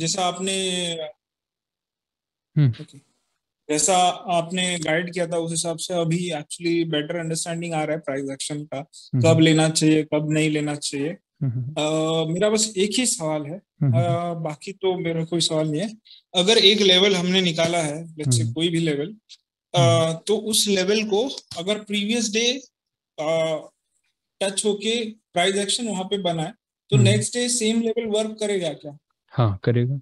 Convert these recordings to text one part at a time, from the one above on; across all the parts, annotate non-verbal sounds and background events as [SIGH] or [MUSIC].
जैसा आपने हम्म। जैसा आपने गाइड किया था उस हिसाब से अभी एक्चुअली बेटर अंडरस्टैंडिंग आ रहा है प्राइस एक्शन का हम्म। कब लेना चाहिए कब नहीं लेना चाहिए हम्म, मेरा बस एक ही सवाल है बाकी तो मेरा कोई सवाल नहीं है अगर एक लेवल हमने निकाला है जैसे कोई भी लेवल तो उस लेवल को अगर प्रीवियस डे टच होके प्राइस एक्शन वहां पे बना है तो next day same level work करेगा क्या हाँ करेगा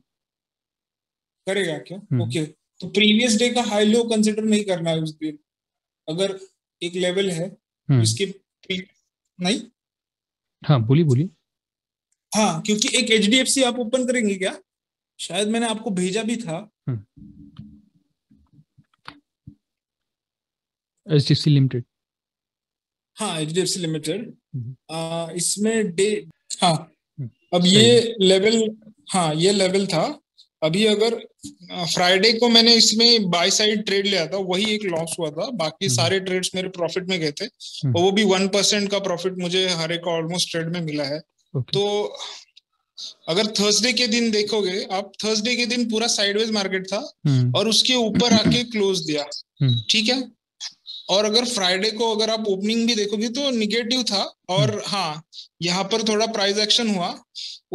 करेगा क्या हम्म। ओके तो प्रीवियस डे का हाई लो कंसिडर नहीं करना है उस दिन अगर एक लेवल है उसके तो हम्म। नहीं हाँ बोली बोली हाँ क्योंकि एक एच डी एफ सी आप ओपन करेंगे क्या शायद मैंने आपको भेजा भी था H D F C limited हाँ H D F C limited इसमें डे हाँ अब ये लेवल हाँ ये लेवल था अभी अगर फ्राइडे को मैंने इसमें बाय साइड ट्रेड लिया था वही एक लॉस हुआ था बाकी हम्म। सारे ट्रेड्स मेरे प्रॉफिट में गए थे हम्म। और वो भी वन परसेंट का प्रॉफिट मुझे हर एक ऑलमोस्ट ट्रेड में मिला है तो अगर थर्सडे के दिन देखोगे आप थर्सडे के दिन पूरा साइडवेज मार्केट था हम्म। और उसके ऊपर आके क्लोज दिया ठीक है और अगर फ्राइडे को अगर आप ओपनिंग भी देखोगे तो निगेटिव था और हम्म। हाँ यहाँ पर थोड़ा प्राइस एक्शन हुआ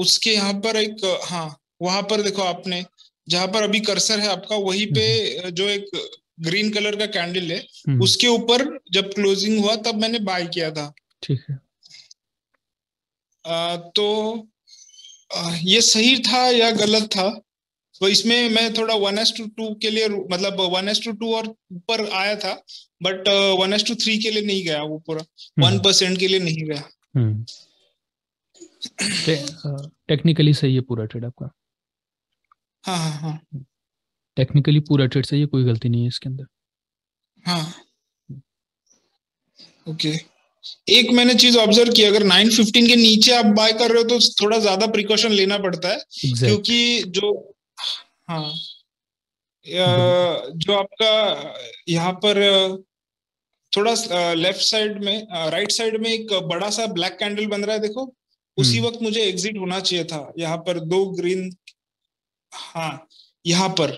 उसके यहाँ पर एक हाँ वहां पर देखो आपने जहां पर अभी कर्सर है आपका वही पे हम्म। जो एक ग्रीन कलर का कैंडल है हम्म। उसके ऊपर जब क्लोजिंग हुआ तब मैंने बाय किया था ठीक है आ, तो आ, ये सही था या गलत था तो इसमें मैं थोड़ा वन एस टू टू के लिए मतलब वन एस टू टू और ऊपर आया था but one S to three के लिए नहीं गया वो पूरा वन हम्म। परसेंट के लिए नहीं गया टेक्निकली हम्म। सही है पूरा ट्रेड आपका हाँ हाँ हाँ टेक्निकली पूरा ट्रेड सही है कोई गलती नहीं है इसके अंदर हाँ ओके एक मैंने चीज ऑब्जर्व की अगर 915 के नीचे आप बाय कर रहे हो तो थोड़ा ज्यादा प्रिकॉशन लेना पड़ता है exactly. क्योंकि जो हाँ जो आपका यहाँ पर थोड़ा लेफ्ट साइड में राइट साइड में एक बड़ा सा ब्लैक कैंडल बन रहा है देखो उसी हम्म। वक्त मुझे एग्जिट होना चाहिए था यहाँ पर दो ग्रीन हाँ यहाँ पर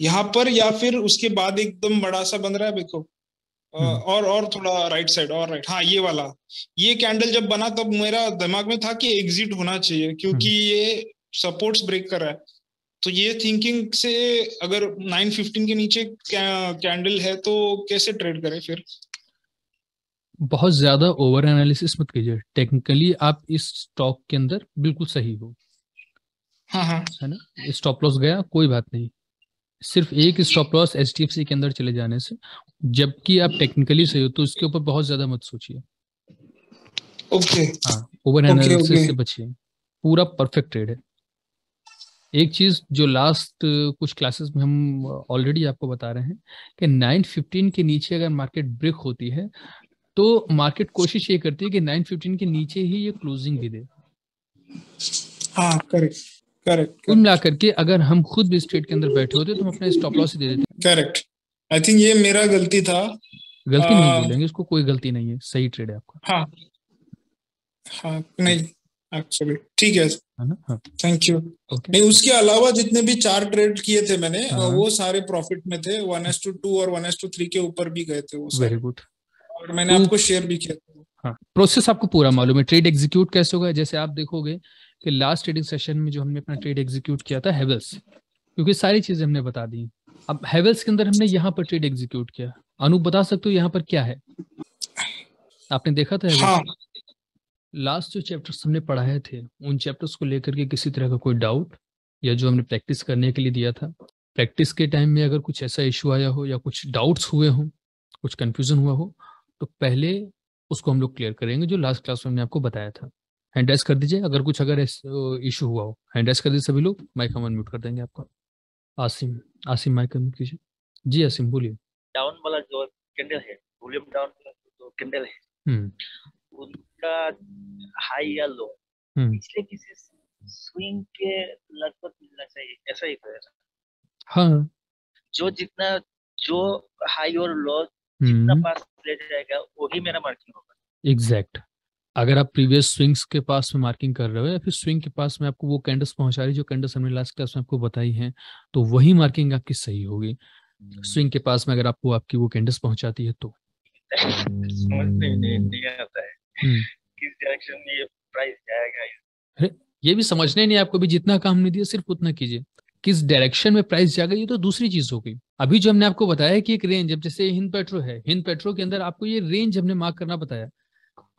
यहाँ पर या फिर उसके बाद एकदम बड़ा सा बन रहा है देखो हम्म। और और थोड़ा राइट साइड और राइट हाँ ये वाला ये कैंडल जब बना तब मेरा दिमाग में था कि एग्जिट होना चाहिए क्योंकि हम्म। ये सपोर्ट्स ब्रेक कर रहा है तो ये थिंकिंग से अगर 915 के नीचे कैंडल है तो कैसे ट्रेड करें फिर बहुत ज्यादा ओवर एनालिसिस मत कीजिए टेक्निकली आप इस स्टॉक के अंदर बिल्कुल सही हो हाँ हाँ है ना स्टॉप लॉस गया कोई बात नहीं सिर्फ एक stop loss H D F C के अंदर चले जाने से जबकि आप टेक्निकली सही हो तो इसके ऊपर बहुत ज्यादा मत सोचिए ओके ओवर एनालिसिस से बचिए पूरा परफेक्ट ट्रेड है एक चीज जो लास्ट कुछ क्लासेस में हम ऑलरेडी आपको बता रहे हैं कि 915 के नीचे अगर मार्केट ब्रेक होती है तो मार्केट कोशिश ये करती है कि 915 के नीचे ही ये क्लोजिंग भी दे हाँ करेक्ट करेक्ट कुल मिला करके अगर हम खुद भी स्ट्रेट के अंदर बैठे होते तो हम अपना स्टॉप लॉस ही दे देते करेक्ट आई थिंक ये मेरा गलती था गलती आ, नहीं बोलेंगे इसको कोई गलती नहीं है सही ट्रेड है आपका हाँ हाँ नहीं एक्चुअली ठीक है थैंक यू हाँ। okay. नहीं उसके अलावा जितने भी चार ट्रेड किए थे मैंने हाँ। वो सारे प्रॉफिट में थे वन एस टू टू और वन एस टू थ्री के ऊपर भी गए थे वेरी गुड और मैंने आपको शेयर तो भी किया था हाँ प्रोसेस आपको पूरा मालूम है ट्रेड एग्जीक्यूट कैसे होगा जैसे आप देखोगे कि लास्ट ट्रेडिंग सेशन में जो हमने अपना ट्रेड एग्जीक्यूट किया था हेवल्स क्योंकि सारी चीजें हमने बता दी अब हेवल्स के अंदर हमने यहाँ पर ट्रेड एग्जीक्यूट किया अनूप बता सकते हो यहाँ पर क्या है आपने देखा था हाँ, लास्ट जो चैप्टर्स हमने पढ़ाए थे उन चैप्टर्स को लेकर के किसी तरह का कोई डाउट या जो हमने प्रैक्टिस करने के लिए दिया था प्रैक्टिस के टाइम में अगर कुछ ऐसा इशू आया हो या कुछ डाउट्स हुए हों कुछ कन्फ्यूज़न हुआ हो तो पहले उसको हम लोग क्लियर करेंगे जो लास्ट क्लास में हमने आपको बताया था हैंड रेस कर दीजिए अगर कुछ अगर इशू हुआ हो हैंड रेस कर दीजिए सभी लोग माइक हम अनम्यूट कर देंगे आपका आसिम आसिम माइक अनम्यूट कीजिए जी आसिम बोलिए डाउन वाला जो कैंडल है वॉल्यूम डाउन वाला जो कैंडल है हम्म का हाई या हम्म। लो पिछले किसी स्विंग के लगभग मिलना चाहिए ऐसा ही कह हाँ जो जितना जो हाई और लो जितना हम्म। पास ले जाएगा वही मेरा मार्किंग होगा एग्जैक्ट अगर आप प्रीवियस स्विंग्स के पास में मार्किंग कर रहे हो या फिर स्विंग के पास में आपको वो कैंडल्स पहुंचा रही जो कैंडल्स हमने लास्ट क्लास में आपको बताई हैं तो वही मार्किंग आपकी सही होगी स्विंग हम्म। के पास में अगर आपको आपकी वो कैंडल्स पहुंचाती है तो [LAUGHS] समझ नहीं आता है हम्म। किस में ये प्राइस जाएगा अरे ये भी समझने नहीं आपको भी जितना काम नहीं दिया सिर्फ उतना कीजिए किस डायरेक्शन में प्राइस जाएगा ये तो दूसरी चीज हो गई अभी जो हमने आपको बताया कि एक रेंज अब जैसे हिंद पेट्रो है हिंद पेट्रो के अंदर आपको ये रेंज हमने मार्क करना बताया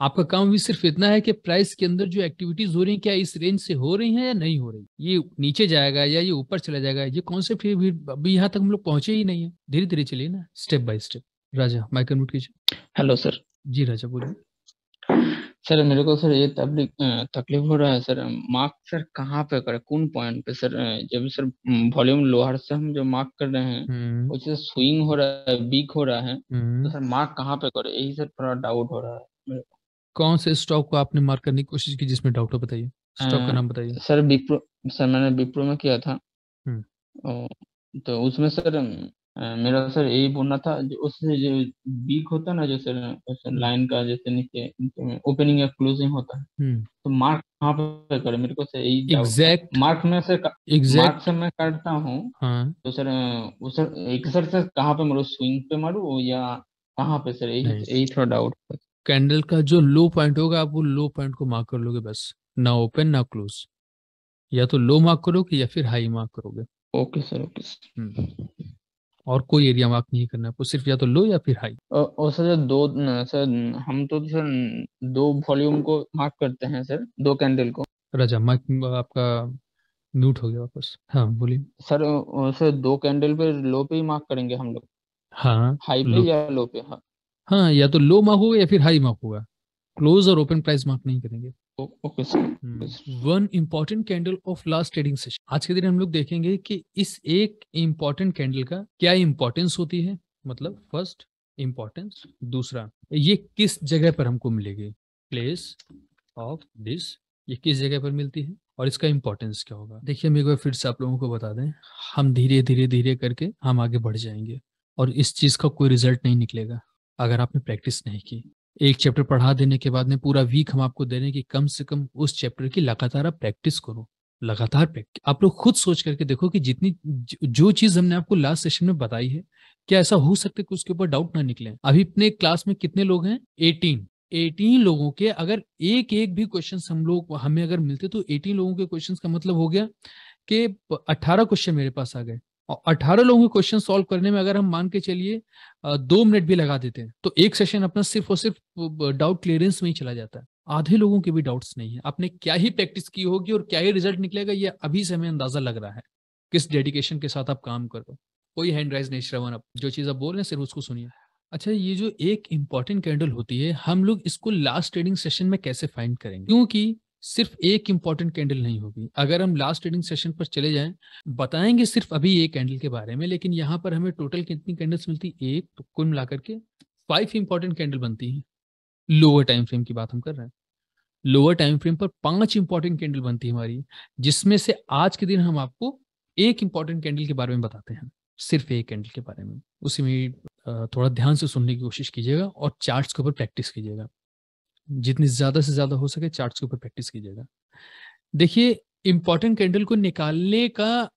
आपका काम भी सिर्फ इतना है कि प्राइस के अंदर जो एक्टिविटीज हो रही है क्या इस रेंज से हो रही है या नहीं हो रही ये नीचे जाएगा या ये ऊपर चला जाएगा ये कॉन्सेप्ट अभी यहाँ तक हम लोग पहुंचे ही नहीं है धीरे धीरे चलिए ना step by step Raja mike कीजिए हेलो सर जी राजा बोलिए सर मेरे को सर ये तकलीफ हो रहा है सर मार्क सर कहाँ पे करे कौन पॉइंट पे सर जब सर वॉल्यूम लोहर से हम जो मार्क कर रहे हैं उससे हम्म। स्विंग हो रहा है वीक हो रहा है तो हम्म। सर मार्क कहाँ पे करे यही सर थोड़ा डाउट हो रहा है कौन से स्टॉक को आपने मार्क करने की कोशिश की जिसमें डाउट हो बताइए स्टॉक का नाम बताइए सर बिप्रो सर मैंने बिप्रो में किया था हम्म। तो उसमें सर मेरा सर यही बोलना था जो उससे जो बीक होता है ना जो सर हम्म। लाइन का जैसे नीचे, नीचे ओपनिंग या क्लोजिंग होता है हम्म। तो मार्क कहाँ पे करे मेरे को सर यही एग्जैक्ट मार्क में से एग्जैक्ट मार्क से मैं काटता हूँ हाँ. तो सर वो सर एक सर सर कहाँ पे मारू स्विंग पे मारू या कहाँ पे सर यही यही थोड़ा डाउट कैंडल का जो लो पॉइंट होगा आप वो लो पॉइंट को मार्क कर लोगे बस ना ओपन ना क्लोज या तो लो मार्क करोगे या फिर हाई मार्क करोगे ओके सर ओके सर और कोई एरिया मार्क नहीं करना आपको सिर्फ या तो लो या फिर हाई और सर दो सर हम तो सर दो वॉल्यूम को मार्क करते हैं सर दो कैंडल को राजा माइक आपका म्यूट हो गया वापस हाँ बोलिए सर सर दो कैंडल पे लो पे ही मार्क करेंगे हम लोग हाँ हाई पे या लो पे हाँ हाँ या तो लो मार्क होगा या फिर हाई मार्क होगा क्लोज और ओपन प्राइस मार्क नहीं करेंगे one important candle of last trading session आज के दिन हम लोग देखेंगे कि इस एक इम्पोर्टेंट कैंडल का क्या इम्पोर्टेंस होती है मतलब फर्स्ट इम्पोर्टेंस दूसरा ये किस जगह पर हमको मिलेगी प्लेस ऑफ दिस ये किस जगह पर मिलती है और इसका इम्पोर्टेंस क्या होगा देखिए हम एक बार फिर से आप लोगों को बता दें हम धीरे धीरे धीरे करके हम आगे बढ़ जाएंगे और इस चीज़ का कोई रिजल्ट नहीं निकलेगा अगर आपने प्रैक्टिस नहीं की एक चैप्टर पढ़ा देने के बाद में पूरा वीक हम आपको दे रहे हैं कि कम से कम उस चैप्टर की लगातार आप प्रैक्टिस करो लगातार प्रैक्टिस आप लोग खुद सोच करके देखो कि जितनी जो चीज हमने आपको लास्ट सेशन में बताई है क्या ऐसा हो सकता है कि उसके ऊपर डाउट ना निकले अभी अपने क्लास में कितने लोग हैं एटीन एटीन लोगों के अगर एक एक भी क्वेश्चन हम लोग हमें अगर मिलते तो एटीन लोगों के क्वेश्चन का मतलब हो गया कि अट्ठारह क्वेश्चन मेरे पास आ गए और अठारह लोगों के क्वेश्चन सॉल्व करने में अगर हम मान के चलिए दो मिनट भी लगा देते हैं तो एक सेशन अपना सिर्फ और सिर्फ डाउट क्लियरेंस में ही चला जाता है आधे लोगों के भी डाउट्स नहीं है आपने क्या ही प्रैक्टिस की होगी और क्या ही रिजल्ट निकलेगा ये अभी से हमें अंदाजा लग रहा है किस डेडिकेशन के साथ आप काम कर रहे हो कोई हैंड राइज नहीं श्रवण आप जो चीज़ आप बोल रहे हैं सिर्फ उसको सुनिए अच्छा ये जो एक इम्पॉर्टेंट कैंडल होती है हम लोग इसको लास्ट ट्रेडिंग सेशन में कैसे फाइंड करेंगे क्योंकि सिर्फ एक इंपॉर्टेंट कैंडल नहीं होगी अगर हम लास्ट ट्रेडिंग सेशन पर चले जाएं बताएंगे सिर्फ अभी एक कैंडल के बारे में लेकिन यहाँ पर हमें टोटल कितनी कैंडल्स मिलती है एक तो कुल मिलाकर के फाइव इंपॉर्टेंट कैंडल बनती है लोअर टाइम फ्रेम की बात हम कर रहे हैं लोअर टाइम फ्रेम पर पांच इंपॉर्टेंट कैंडल बनती है हमारी जिसमें से आज के दिन हम आपको एक इंपॉर्टेंट कैंडल के बारे में बताते हैं सिर्फ एक कैंडल के बारे में उसी में थोड़ा ध्यान से सुनने की कोशिश कीजिएगा और चार्ट्स के ऊपर प्रैक्टिस कीजिएगा जितनी ज़्यादा से ज़्यादा हो सके चार्ट्स के ऊपर प्रैक्टिस कीजिएगा देखिए इंपॉर्टेंट कैंडल को निकालने का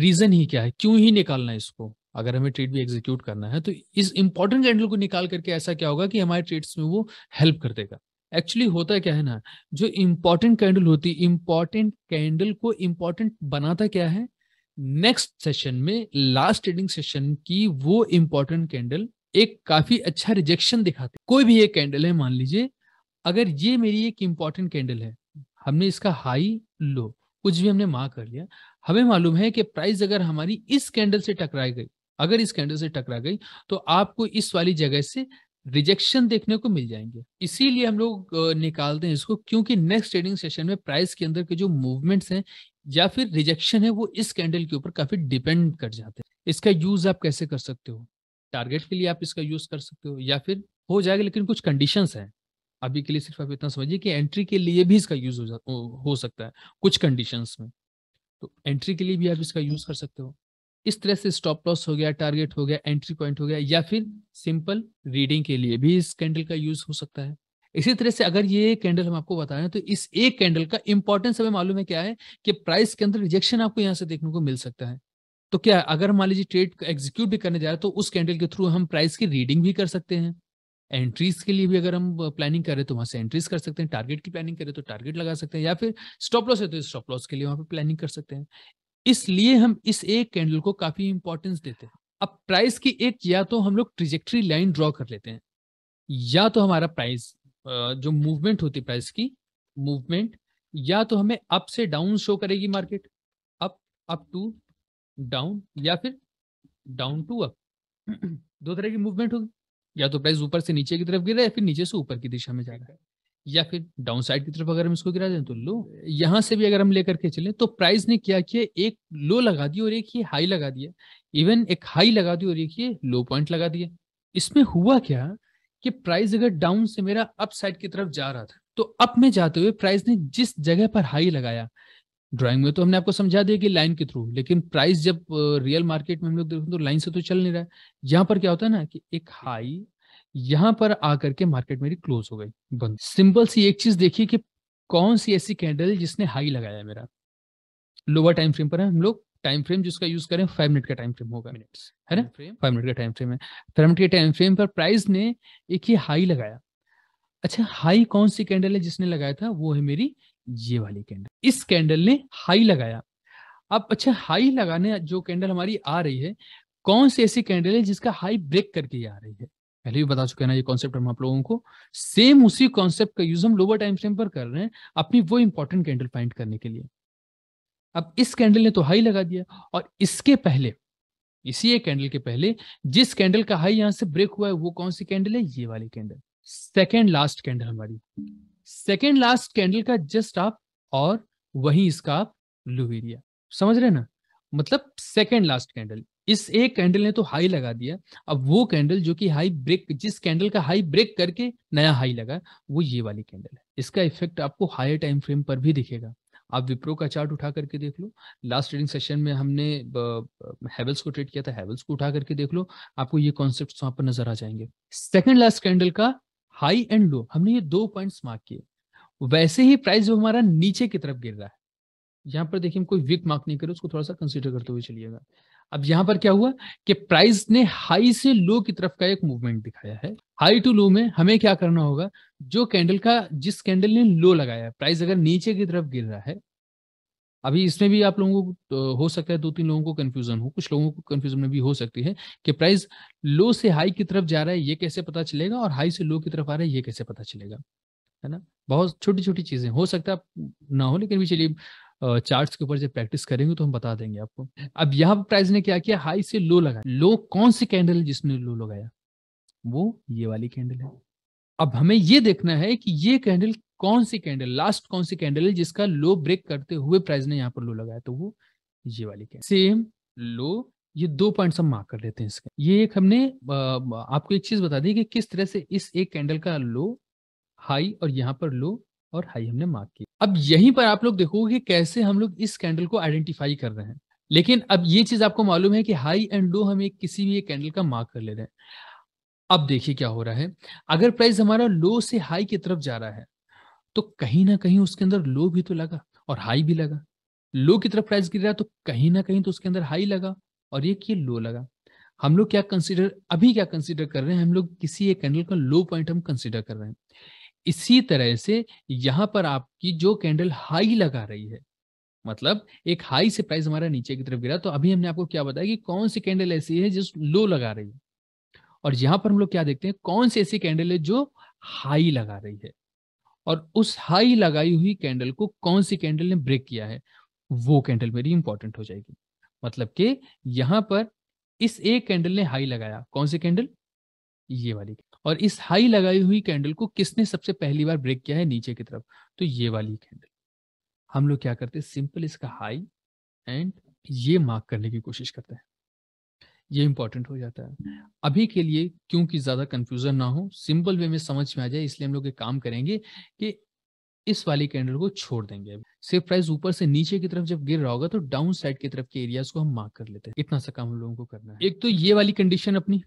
रीज़न ही क्या है क्यों ही निकालना है इसको अगर हमें ट्रेड भी एग्जीक्यूट करना है तो इस इंपॉर्टेंट कैंडल को निकाल करके ऐसा क्या होगा कि हमारे ट्रेड्स में वो हेल्प कर देगा एक्चुअली होता क्या है ना जो इंपॉर्टेंट कैंडल होती है इंपॉर्टेंट कैंडल को इंपॉर्टेंट बनाता क्या है नेक्स्ट सेशन में लास्ट ट्रेडिंग सेशन की वो इंपॉर्टेंट कैंडल एक काफी अच्छा रिजेक्शन दिखाते कोई भी एक कैंडल है मान लीजिए अगर ये मेरी एक इंपॉर्टेंट कैंडल है हमने इसका हाई लो कुछ भी हमने मार्क कर लिया हमें मालूम है कि प्राइस अगर हमारी इस कैंडल से टकराई गई अगर इस कैंडल से टकरा गई तो आपको इस वाली जगह से रिजेक्शन देखने को मिल जाएंगे इसीलिए हम लोग निकालते हैं इसको क्योंकि नेक्स्ट ट्रेडिंग सेशन में प्राइस के अंदर के जो मूवमेंट्स हैं या फिर रिजेक्शन है वो इस कैंडल के ऊपर काफी डिपेंड कर जाते हैं इसका यूज आप कैसे कर सकते हो टारगेट के लिए आप इसका यूज कर सकते हो या फिर हो जाएगा लेकिन कुछ कंडीशंस हैं अभी के लिए सिर्फ आप इतना समझिए कि एंट्री के लिए भी इसका यूज हो, हो सकता है कुछ कंडीशंस में तो एंट्री के लिए भी आप इसका यूज कर सकते हो इस तरह से स्टॉप लॉस हो गया टारगेट हो गया एंट्री पॉइंट हो गया या फिर सिंपल रीडिंग के लिए भी इस कैंडल का यूज हो सकता है इसी तरह से अगर ये कैंडल हम आपको बता रहे हैं तो इस एक कैंडल का इंपॉर्टेंस हमें मालूम है क्या है कि प्राइस के अंदर रिजेक्शन आपको यहाँ से देखने को मिल सकता है तो क्या अगर मान लीजिए ट्रेड एग्जीक्यूट भी करने जा रहे हैं तो उस कैंडल के थ्रू हम प्राइस की रीडिंग भी कर सकते हैं एंट्रीज के लिए भी अगर हम प्लानिंग कर रहे हैं तो वहां से एंट्रीज कर सकते हैं टारगेट की प्लानिंग करें तो टारगेट लगा सकते हैं या फिर स्टॉप लॉस है तो स्टॉप लॉस के लिए वहां पर प्लानिंग कर सकते हैं इसलिए हम इस एक कैंडल को काफी इंपॉर्टेंस देते हैं अब प्राइस की एक या तो हम लोग ट्रिजेक्ट्री लाइन ड्रॉ कर लेते हैं या तो हमारा प्राइस जो मूवमेंट होती है प्राइस की मूवमेंट या तो हमें अप से डाउन शो करेगी market up up to down या फिर डाउन टू अप दो तरह की मूवमेंट होगी या तो प्राइस ऊपर से नीचे की तरफ गिर रहा है फिर नीचे से ऊपर की दिशा में जा रहा है या फिर डाउन साइड की तरफ अगर हम इसको गिरा दें तो लो यहाँ से भी अगर हम लेकर के चले तो प्राइस ने क्या किया एक लो लगा दी और एक ये हाई लगा दिया इवन एक हाई लगा दी और एक ये लो पॉइंट लगा दिया इसमें हुआ क्या कि प्राइस अगर डाउन से मेरा अप साइड की तरफ जा रहा था तो अप में जाते हुए प्राइस ने जिस जगह पर हाई लगाया ड्राइंग में तो हमने आपको समझा दिया कि लाइन के थ्रू लेकिन प्राइस जब रियल मार्केट में हम लोग देखें तो लाइन से तो चल नहीं रहा है यहाँ पर क्या होता है ना कि एक हाई यहाँ पर आकर के मार्केट मेरी क्लोज हो गई बंद सिंपल सी एक चीज देखिए कि कौन सी ऐसी कैंडल जिसने हाई लगाया है मेरा लोअर टाइम फ्रेम पर है हम लोग टाइम फ्रेम जिसका यूज करें फाइव मिनट का टाइम फ्रेम होगा मिनट्स है ना फाइव मिनट का टाइम फ्रेम है फाइव मिनट के टाइम फ्रेम पर प्राइस ने एक ही हाई लगाया अच्छा हाई कौन सी कैंडल है जिसने लगाया था वो है मेरी ये वाली कैंडल इस कैंडल ने हाई लगाया अब अच्छा हाई लगाने जो कैंडल हमारी आ रही है कौन सी ऐसी कैंडल है जिसका हाई ब्रेक करके आ रही है पहले भी बता चुके हैं ना ये कॉन्सेप्ट हम आप लोगों को सेम उसी कॉन्सेप्ट का यूज हम लोअर टाइम फ्रेम पर कर रहे हैं अपनी वो इंपॉर्टेंट कैंडल फाइंड करने के लिए अब इस कैंडल ने तो हाई लगा दिया और इसके पहले इसी एक कैंडल के पहले जिस कैंडल का हाई यहां से ब्रेक हुआ है वो कौन सी कैंडल है ये वाली कैंडल सेकेंड लास्ट कैंडल हमारी सेकेंड लास्ट कैंडल का जस्ट आप और वही इसका आप ब्लू समझ रहे ना मतलब सेकेंड लास्ट कैंडल इस एक कैंडल ने तो हाई लगा दिया अब वो कैंडल जो कि हाई ब्रेक जिस कैंडल का हाई ब्रेक करके नया हाई लगा वो ये वाली कैंडल है इसका इफेक्ट आपको हायर टाइम फ्रेम पर भी दिखेगा आप विप्रो का चार्ट उठा करके देख लो लास्ट ट्रेडिंग सेशन में हमने हैवल्स को ट्रेड किया था हैवल्स को उठा करके देख लो आपको ये कॉन्सेप्ट वहां पर नजर आ जाएंगे सेकेंड लास्ट कैंडल का हाई एंड लो हमने ये दो पॉइंट्स मार्क किए वैसे ही प्राइस जो हमारा नीचे की तरफ गिर रहा है यहाँ पर देखिए हम कोई वीक मार्क नहीं करे उसको थोड़ा सा कंसिडर करते हुए चलिएगा अब यहाँ पर क्या हुआ कि प्राइस ने हाई से लो की तरफ का एक मूवमेंट दिखाया है हाई टू लो में हमें क्या करना होगा जो कैंडल का जिस कैंडल ने लो लगाया प्राइस अगर नीचे की तरफ गिर रहा है अभी इसमें भी आप लोगों को तो हो सकता है दो तीन लोगों को कंफ्यूजन हो कुछ लोगों को कंफ्यूजन में भी हो सकती है कि प्राइस लो से हाई की तरफ जा रहा है ये कैसे पता चलेगा और हाई से लो की तरफ आ रहा है ये कैसे पता चलेगा है ना बहुत छोटी छोटी चीजें हो सकता है ना हो लेकिन भी चलिए चार्ट्स के ऊपर जब प्रैक्टिस करेंगे तो हम बता देंगे आपको अब यहाँ पर प्राइस ने क्या किया हाई से लो लगाया लो कौन सी कैंडल है जिसने लो लगाया वो ये वाली कैंडल है अब हमें ये देखना है कि ये कैंडल कौन सी कैंडल लास्ट कौन सी कैंडल है जिसका लो ब्रेक करते हुए प्राइस ने यहाँ पर लो लगाया तो वो ये वाली कैंडल सेम लो ये दो पॉइंट्स हम मार्क कर लेते हैं इसके ये एक हमने आपको एक चीज बता दी कि किस तरह से इस एक कैंडल का लो हाई और यहाँ पर लो और हाई हमने मार्क किया अब यहीं पर आप लोग देखोगे कैसे हम लोग इस कैंडल को आइडेंटिफाई कर रहे हैं लेकिन अब ये चीज आपको मालूम है कि हाई एंड लो हम एक किसी भी एक कैंडल का मार्क कर ले रहे हैं अब देखिए क्या हो रहा है अगर प्राइस हमारा लो से हाई की तरफ जा रहा है तो कहीं ना कहीं उसके अंदर लो भी तो लगा और हाई भी लगा लो की तरफ प्राइस गिर रहा है तो कहीं ना कहीं तो उसके अंदर हाई लगा और एक ये लो लगा हम लोग क्या कंसिडर अभी क्या कंसिडर कर रहे हैं हम लोग किसी एक कैंडल का लो पॉइंट हम कंसिडर कर रहे हैं इसी तरह से यहाँ पर आपकी जो कैंडल हाई लगा रही है मतलब एक हाई से प्राइस हमारा नीचे की तरफ गिरा तो अभी हमने आपको क्या बताया कि कौन सी कैंडल ऐसी है जो लो लगा रही है और यहाँ पर हम लोग क्या देखते हैं कौन सी ऐसी कैंडल है जो हाई लगा रही है और उस हाई लगाई हुई कैंडल को कौन सी कैंडल ने ब्रेक किया है वो कैंडल मेरी इंपॉर्टेंट हो जाएगी मतलब कि यहां पर इस एक कैंडल ने हाई लगाया कौन सी कैंडल ये वाली और इस हाई लगाई हुई कैंडल को किसने सबसे पहली बार ब्रेक किया है नीचे की तरफ तो ये वाली कैंडल हम लोग क्या करते हैं सिंपल इसका हाई एंड ये मार्क करने की कोशिश करते हैं ये इंपॉर्टेंट हो जाता है अभी के लिए क्योंकि ज्यादा कंफ्यूजन ना हो सिंपल वे में समझ में आ जाए इसलिए हम लोग एक काम करेंगे कि इस वाली कैंडल को छोड़ देंगे सेफ प्राइस ऊपर से नीचे की तरफ जब गिर रहा होगा तो डाउन साइड की तरफ के एरियाज को हम मार्क कर लेते हैं इतना सा काम हम लोगों को करना है एक तो ये वाली कंडीशन अपनी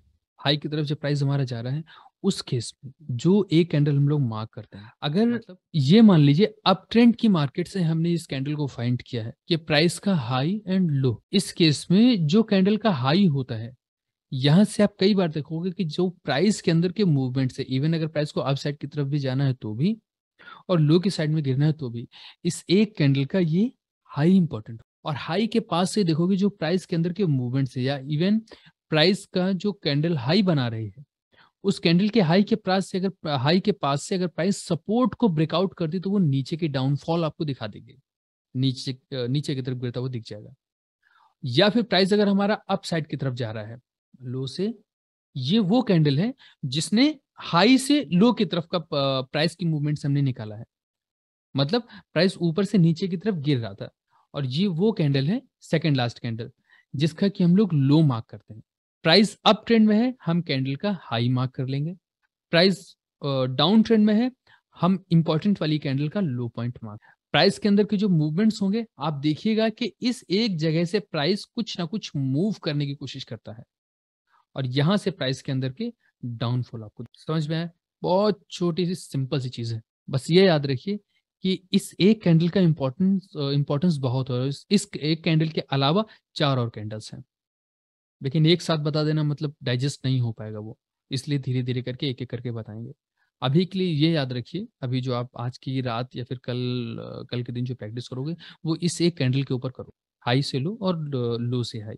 हाई की तरफ जब प्राइस हमारा जा रहा है उस केस में जो एक कैंडल हम लोग मार्क करते हैं अगर मतलब ये मान लीजिए अप ट्रेंड की मार्केट से हमने इस कैंडल को फाइंड किया है कि प्राइस का हाई एंड लो इस केस में जो कैंडल का हाई होता है यहाँ से आप कई बार देखोगे कि जो प्राइस के अंदर के मूवमेंट से इवन अगर प्राइस को अप साइड की तरफ भी जाना है तो भी और लो की साइड में गिरना है तो भी इस एक कैंडल का ये हाई इंपॉर्टेंट और हाई के पास से देखोगे जो प्राइस के अंदर के मूवमेंट से या इवन प्राइस का जो कैंडल हाई बना रही है उस कैंडल के हाई के प्राइस से अगर हाई के पास से अगर प्राइस सपोर्ट को ब्रेकआउट कर दी तो वो नीचे की डाउनफॉल आपको दिखा देगी नीचे नीचे की तरफ गिरता हुआ दिख जाएगा या फिर प्राइस अगर हमारा अप साइड की तरफ जा रहा है लो से ये वो कैंडल है जिसने हाई से लो की तरफ का प्राइस की मूवमेंट हमने निकाला है मतलब प्राइस ऊपर से नीचे की तरफ गिर रहा था और ये वो कैंडल है सेकेंड लास्ट कैंडल जिसका कि हम लोग लो मार्क करते हैं प्राइस अप ट्रेंड में है हम कैंडल का हाई मार्क कर लेंगे प्राइस डाउन ट्रेंड में है हम इंपॉर्टेंट वाली कैंडल का लो पॉइंट मार्क प्राइस के अंदर के जो मूवमेंट्स होंगे आप देखिएगा कि इस एक जगह से प्राइस कुछ ना कुछ मूव करने की कोशिश करता है और यहां से प्राइस के अंदर के डाउनफॉल आपको समझ में आए बहुत छोटी सी सिंपल सी चीज है बस ये याद रखिए कि इस एक कैंडल का इंपॉर्टेंस इंपॉर्टेंस बहुत हो रहा है इस एक कैंडल के अलावा चार और कैंडल्स हैं लेकिन एक साथ बता देना मतलब डाइजेस्ट नहीं हो पाएगा वो इसलिए धीरे धीरे करके एक एक करके बताएंगे अभी के लिए ये याद रखिए अभी जो आप आज की रात या फिर कल कल के दिन जो प्रैक्टिस करोगे वो इस एक कैंडल के ऊपर करो हाई से लो और लो से हाई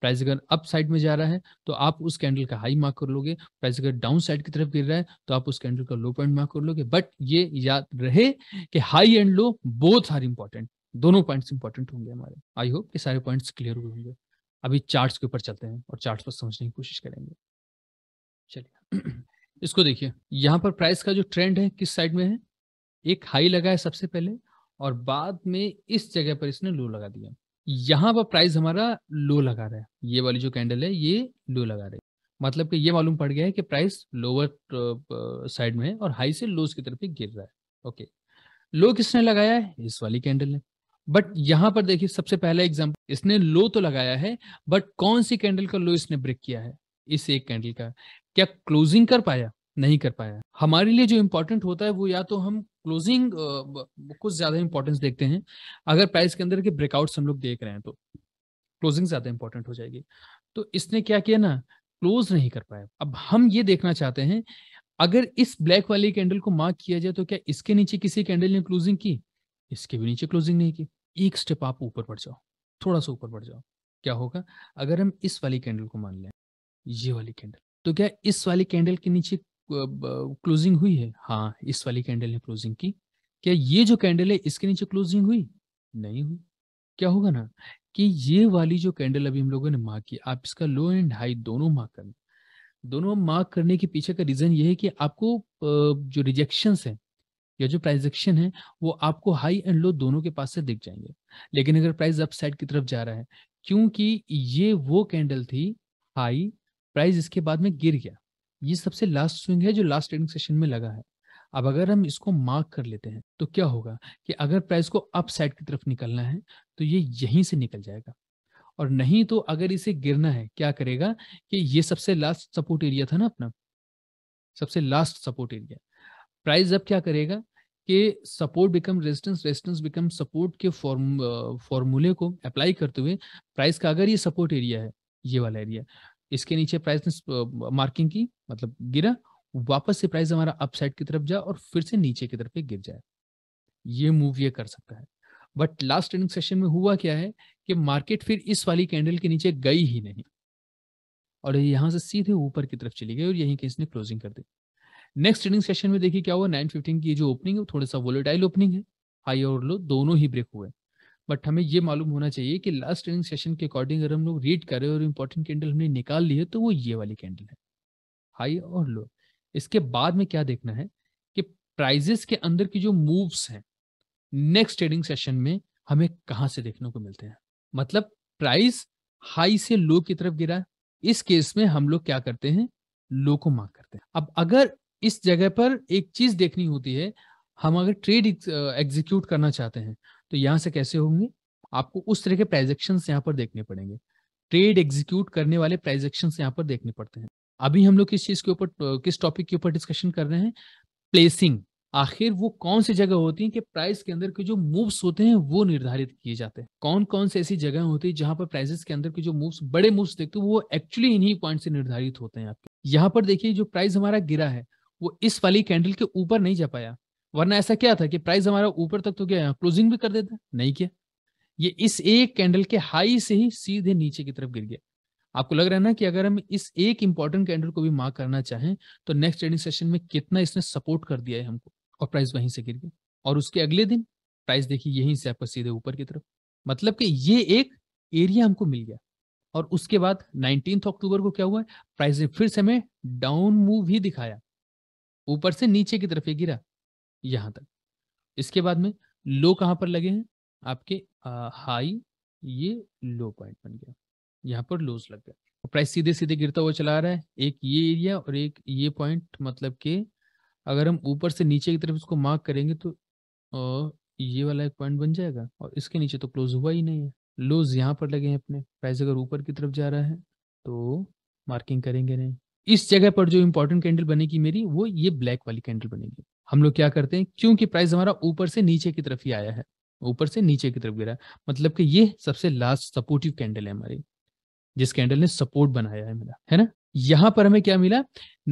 प्राइस अगर अप साइड में जा रहा है तो आप उस कैंडल का हाई मार्क कर लोगे प्राइस अगर डाउन साइड की तरफ गिर रहा है तो आप उस कैंडल का लो पॉइंट मार्क कर लोगे बट ये याद रहे कि high and low both are important दोनों पॉइंट्स इंपॉर्टेंट होंगे हमारे आई होप ये सारे पॉइंट्स क्लियर हुए होंगे अभी चार्ट्स के ऊपर चलते हैं और चार्ट्स को समझने की कोशिश करेंगे चलिए [CLEARS THROAT] इसको देखिए यहाँ पर प्राइस का जो ट्रेंड है किस साइड में है एक हाई लगा है सबसे पहले और बाद में इस जगह पर इसने लो लगा दिया यहाँ पर प्राइस हमारा लो लगा रहा है ये वाली जो कैंडल है ये लो लगा रही है मतलब कि ये मालूम पड़ गया है कि प्राइस लोअर साइड में है और हाई से लोस की तरफ गिर रहा है ओके लो किसने लगाया है इस वाली कैंडल ने बट यहां पर देखिए सबसे पहला एग्जाम्पल इसने लो तो लगाया है बट कौन सी कैंडल का लो इसने ब्रेक किया है इस एक कैंडल का क्या क्लोजिंग कर पाया नहीं कर पाया हमारे लिए जो इम्पोर्टेंट होता है वो या तो हम क्लोजिंग कुछ ज्यादा इंपॉर्टेंस देखते हैं अगर प्राइस के अंदर के ब्रेकआउट हम लोग देख रहे हैं तो क्लोजिंग ज्यादा इंपॉर्टेंट हो जाएगी तो इसने क्या किया ना क्लोज नहीं कर पाया अब हम ये देखना चाहते हैं अगर इस ब्लैक वाली कैंडल को मार्क किया जाए तो क्या इसके नीचे किसी कैंडल ने क्लोजिंग की इसके भी नीचे क्लोजिंग नहीं की एक स्टेप आप ऊपर बढ़ जाओ थोड़ा सा ऊपर बढ़ जाओ क्या होगा अगर हम इस वाली कैंडल को मान लें ये वाली कैंडल तो क्या इस वाली कैंडल के नीचे क्लोजिंग हुई है हाँ इस वाली कैंडल ने क्लोजिंग की क्या ये जो कैंडल है इसके नीचे क्लोजिंग हुई नहीं हुई क्या होगा ना कि ये वाली जो कैंडल अभी हम लोगों ने मार्क की आप इसका लो एंड हाई दोनों मार्क करना दोनों मार्क करने के पीछे का रीजन ये है कि आपको जो रिजेक्शन है या जो एक्शन है वो आपको हाई एंड लो दोनों के पास से दिख जाएंगे लेकिन अगर प्राइस अपसाइड की तरफ जा रहा है क्योंकि ये वो कैंडल थी हाई प्राइस इसके बाद में गिर गया ये सबसे लास्ट स्विंग है जो लास्ट ट्रेडिंग सेशन में लगा है अब अगर हम इसको मार्क कर लेते हैं तो क्या होगा कि अगर प्राइस को अप साइड की तरफ निकलना है तो ये यहीं से निकल जाएगा और नहीं तो अगर इसे गिरना है क्या करेगा कि ये सबसे लास्ट सपोर्ट एरिया था ना अपना सबसे लास्ट सपोर्ट एरिया प्राइस अब क्या करेगा कि support become resistance resistance become support के फॉर्म फॉर्मूले को अप्लाई करते हुए प्राइस का अगर ये सपोर्ट एरिया है ये वाला एरिया इसके नीचे प्राइस ने मार्किंग की मतलब गिरा वापस से प्राइस हमारा अपसाइड की तरफ जाए और फिर से नीचे की तरफ गिर जाए ये मूव ये कर सकता है बट लास्ट ट्रेडिंग सेशन में हुआ क्या है कि मार्केट फिर इस वाली कैंडल के नीचे गई ही नहीं और यहां से सीधे ऊपर की तरफ चली गई और यहीं के इसने क्लोजिंग कर दी नेक्स्ट ट्रेडिंग सेशन में देखिए क्या हुआ नाइन फिफ्टीन की जो ओपनिंग है थोड़ा सा वोलेटाइल ओपनिंग है हाई और लो दोनों ही ब्रेक हुए बट हमें ये मालूम होना चाहिए कि लास्ट ट्रेडिंग सेशन के अकॉर्डिंग अगर हम लोग रीड करें और इम्पोर्टेंट कैंडल हमने निकाल ली है तो वो ये वाली कैंडल है हाई और लो इसके बाद में क्या देखना है कि प्राइजेस के अंदर की जो मूव्स हैं नेक्स्ट ट्रेडिंग सेशन में हमें कहाँ से देखने को मिलते हैं मतलब प्राइस हाई से लो की तरफ गिरा इस केस में हम लोग क्या करते हैं लो को मार्क करते हैं अब अगर इस जगह पर एक चीज देखनी होती है हम अगर ट्रेड एग्जीक्यूट करना चाहते हैं तो यहाँ से कैसे होंगे आपको उस तरह के प्राइजेक्शन यहाँ पर देखने पड़ेंगे ट्रेड एग्जीक्यूट करने वाले प्राइजेक्शन यहाँ पर देखने पड़ते हैं अभी हम लोग किस चीज के ऊपर किस टॉपिक के ऊपर डिस्कशन कर रहे हैं प्लेसिंग आखिर वो कौन सी जगह होती है कि प्राइस के अंदर के जो मूव्स होते हैं वो निर्धारित किए जाते हैं कौन कौन सी ऐसी जगह होती है जहां पर प्राइसेस के अंदर के जो मूव्स बड़े मूव्स देखते हो वो एक्चुअली इन्हीं पॉइंट से निर्धारित होते हैं आपके यहाँ पर देखिए जो प्राइस हमारा गिरा है वो इस वाली कैंडल के ऊपर नहीं जा पाया वरना ऐसा क्या था कि प्राइस हमारा ऊपर तक तो क्या क्लोजिंग भी कर देता नहीं किया ये इस एक कैंडल के हाई से ही सीधे नीचे की तरफ गिर गया आपको लग रहा है ना कि अगर हम इस एक इंपॉर्टेंट कैंडल को भी मार्क करना चाहें तो नेक्स्ट ट्रेडिंग सेशन में कितना इसने सपोर्ट कर दिया है हमको और प्राइस वहीं से गिर गया और उसके अगले दिन प्राइस देखिए यहीं से आपका सीधे ऊपर की तरफ मतलब कि ये एक एरिया हमको मिल गया और उसके बाद नाइनटीन अक्टूबर को क्या हुआ प्राइस ने फिर से हमें डाउन मूव ही दिखाया ऊपर से नीचे की तरफ ये गिरा यहां तक इसके बाद में लो कहाँ पर लगे हैं आपके आ, हाई ये लो पॉइंट बन गया यहाँ पर लोज लग गया प्राइस सीधे सीधे गिरता हुआ चला रहा है एक ये एरिया और एक ये पॉइंट मतलब के अगर हम ऊपर से नीचे की तरफ इसको मार्क करेंगे तो ये वाला एक पॉइंट बन जाएगा और इसके नीचे तो क्लोज हुआ ही नहीं है लोज यहाँ पर लगे हैं अपने प्राइस अगर ऊपर की तरफ जा रहा है तो मार्किंग करेंगे नहीं इस जगह पर जो इंपॉर्टेंट कैंडल बनेगी मेरी वो ये ब्लैक वाली कैंडल बनेगी हम लोग क्या करते हैं क्योंकि प्राइस हमारा ऊपर से नीचे की तरफ ही आया है ऊपर से नीचे की तरफ गिरा मतलब कि ये सबसे लास्ट सपोर्टिव कैंडल है हमारी जिस कैंडल ने सपोर्ट बनाया है मेरा है ना यहाँ पर हमें क्या मिला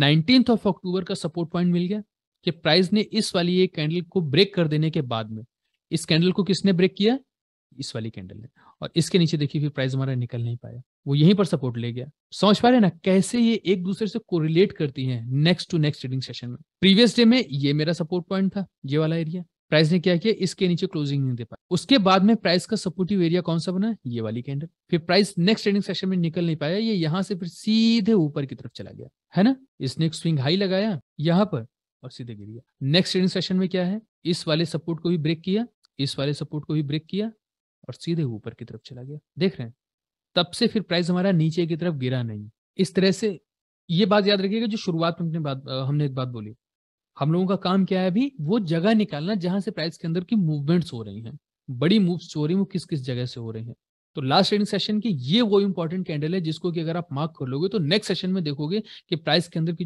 नाइनटीन ऑफ अक्टूबर का सपोर्ट पॉइंट मिल गया कि प्राइस ने इस वाली एक कैंडल को ब्रेक कर देने के बाद में इस कैंडल को किसने ब्रेक किया इस वाली कैंडल ने और इसके नीचे देखिए फिर प्राइस हमारा निकल नहीं पाया वो यहीं पर सपोर्ट ले गया समझ पा रहे ना कैसे ये एक दूसरे से कोरिलेट करती हैं next to next trading session में प्रीवियस डे में ये मेरा सपोर्ट पॉइंट था ये वाला एरिया प्राइस ने क्या किया इसके नीचे क्लोजिंग नहीं दे पाया उसके बाद में प्राइस का सपोर्टिव एरिया कौन सा बना ये वाली कैंडल फिर प्राइस नेक्स्ट ट्रेडिंग सेशन में निकल नहीं पाया ये यहाँ से फिर सीधे ऊपर की तरफ चला गया है ना इसने एक स्विंग हाई लगाया यहाँ पर और सीधे गिर गया नेक्स्ट ट्रेडिंग सेशन में क्या है इस वाले सपोर्ट को भी ब्रेक किया इस वाले सपोर्ट को भी ब्रेक किया और सीधे ऊपर की तरफ चला गया देख रहे हैं तब से फिर प्राइस हमारा नीचे की तरफ गिरा नहीं इस तरह से ये बात याद रखिएगा जो शुरुआत में बात हमने एक बात बोली हम लोगों का काम क्या है अभी वो जगह निकालना जहां से प्राइस के अंदर की मूवमेंट्स हो रही हैं बड़ी मूव्स हो रही हैं वो किस किस जगह से हो रही हैं तो लास्ट ट्रेडिंग सेशन की ये वो इंपॉर्टेंट कैंडल है जिसको कि अगर आप मार्क कर लोगे तो नेक्स्ट सेशन में देखोगे कि प्राइस के अंदर की